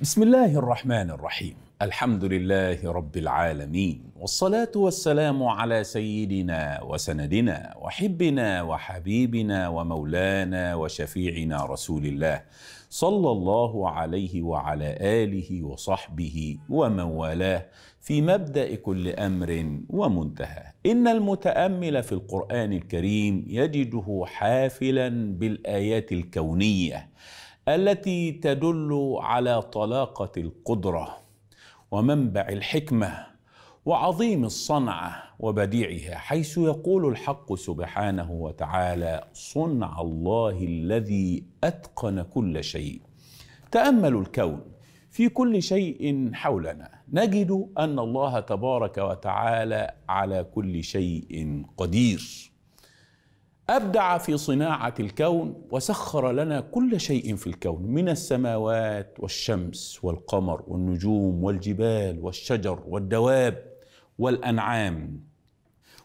بسم الله الرحمن الرحيم الحمد لله رب العالمين والصلاه والسلام على سيدنا وسندنا وحبنا وحبيبنا ومولانا وشفيعنا رسول الله صلى الله عليه وعلى اله وصحبه ومن والاه في مبدا كل امر ومنتهى ان المتامل في القران الكريم يجده حافلا بالايات الكونيه التي تدل على طلاقه القدره ومنبع الحكمه وعظيم الصنعه وبديعها حيث يقول الحق سبحانه وتعالى صنع الله الذي اتقن كل شيء تاملوا الكون في كل شيء حولنا نجد ان الله تبارك وتعالى على كل شيء قدير أبدع في صناعة الكون وسخر لنا كل شيء في الكون من السماوات والشمس والقمر والنجوم والجبال والشجر والدواب والأنعام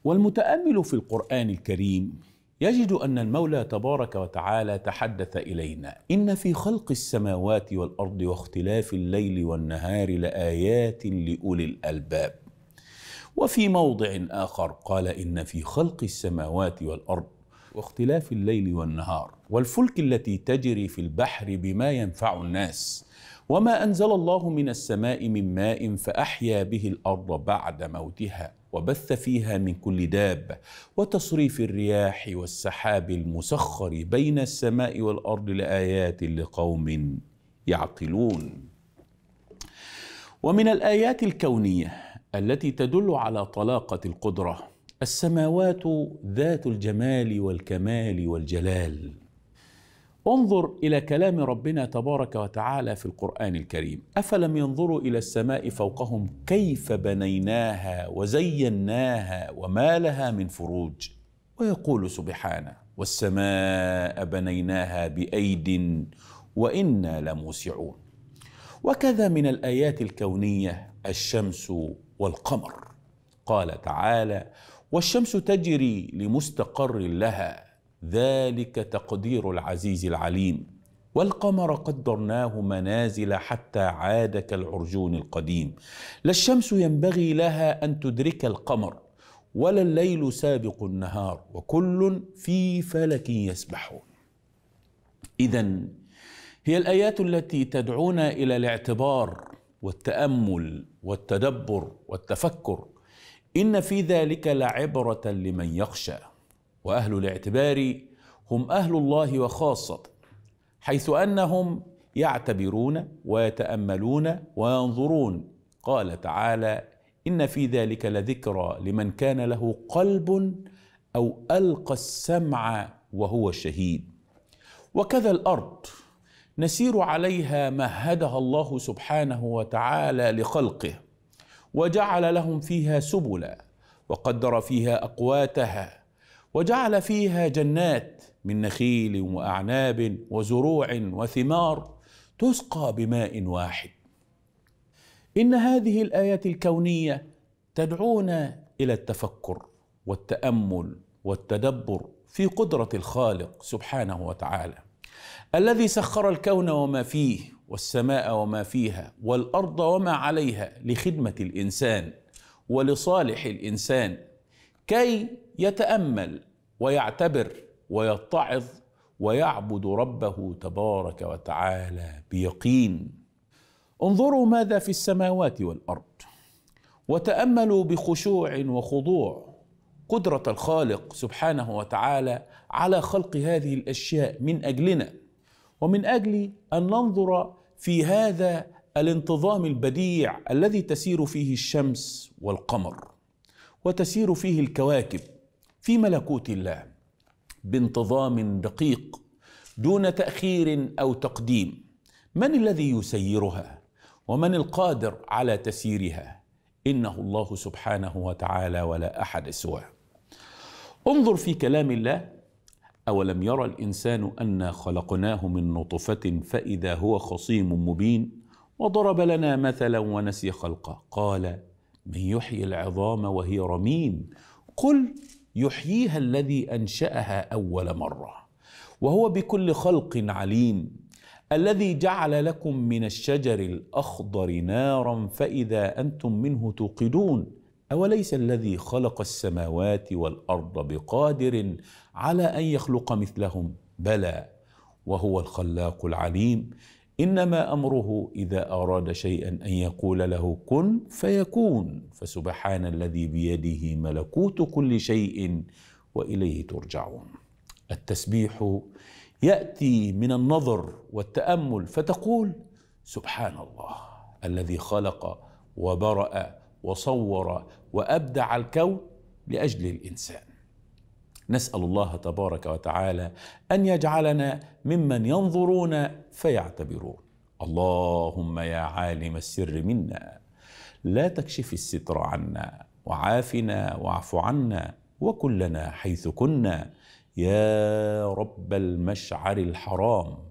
والمتأمل في القرآن الكريم يجد أن المولى تبارك وتعالى تحدث إلينا إن في خلق السماوات والأرض واختلاف الليل والنهار لآيات لأولي الألباب وفي موضع آخر قال إن في خلق السماوات والأرض واختلاف الليل والنهار والفلك التي تجري في البحر بما ينفع الناس وما انزل الله من السماء من ماء فاحيا به الارض بعد موتها وبث فيها من كل دابه وتصريف الرياح والسحاب المسخر بين السماء والارض لايات لقوم يعقلون ومن الايات الكونيه التي تدل على طلاقه القدره السماوات ذات الجمال والكمال والجلال انظر الى كلام ربنا تبارك وتعالى في القران الكريم افلم ينظروا الى السماء فوقهم كيف بنيناها وزيناها وما لها من فروج ويقول سبحانه والسماء بنيناها بايد وانا لموسعون وكذا من الايات الكونيه الشمس والقمر قال تعالى والشمس تجري لمستقر لها ذلك تقدير العزيز العليم والقمر قدرناه منازل حتى عاد كالعرجون القديم لا الشمس ينبغي لها ان تدرك القمر ولا الليل سابق النهار وكل في فلك يسبحون اذا هي الايات التي تدعونا الى الاعتبار والتامل والتدبر والتفكر إن في ذلك لعبرة لمن يخشى وأهل الاعتبار هم أهل الله وخاصة حيث أنهم يعتبرون ويتأملون وينظرون قال تعالى إن في ذلك لذكرى لمن كان له قلب أو ألقى السمع وهو شهيد وكذا الأرض نسير عليها مهدها الله سبحانه وتعالى لخلقه وجعل لهم فيها سبلا وقدر فيها اقواتها وجعل فيها جنات من نخيل واعناب وزروع وثمار تسقى بماء واحد ان هذه الايات الكونيه تدعونا الى التفكر والتامل والتدبر في قدره الخالق سبحانه وتعالى الذي سخر الكون وما فيه والسماء وما فيها والارض وما عليها لخدمه الانسان ولصالح الانسان كي يتامل ويعتبر ويتعظ ويعبد ربه تبارك وتعالى بيقين انظروا ماذا في السماوات والارض وتاملوا بخشوع وخضوع قدره الخالق سبحانه وتعالى على خلق هذه الاشياء من اجلنا ومن اجل ان ننظر في هذا الانتظام البديع الذي تسير فيه الشمس والقمر وتسير فيه الكواكب في ملكوت الله بانتظام دقيق دون تاخير او تقديم من الذي يسيرها ومن القادر على تسييرها انه الله سبحانه وتعالى ولا احد سواه انظر في كلام الله أولم يرى الإنسان أنا خلقناه من نطفة فإذا هو خصيم مبين وضرب لنا مثلا ونسي خلقه قال من يحيي العظام وهي رميم قل يحييها الذي أنشأها أول مرة وهو بكل خلق عليم الذي جعل لكم من الشجر الأخضر نارا فإذا أنتم منه توقدون اوليس الذي خلق السماوات والارض بقادر على ان يخلق مثلهم بلى وهو الخلاق العليم انما امره اذا اراد شيئا ان يقول له كن فيكون فسبحان الذي بيده ملكوت كل شيء واليه ترجعون التسبيح ياتي من النظر والتامل فتقول سبحان الله الذي خلق وبرأ وصور وابدع الكون لاجل الانسان نسال الله تبارك وتعالى ان يجعلنا ممن ينظرون فيعتبرون اللهم يا عالم السر منا لا تكشف الستر عنا وعافنا واعف عنا وكلنا حيث كنا يا رب المشعر الحرام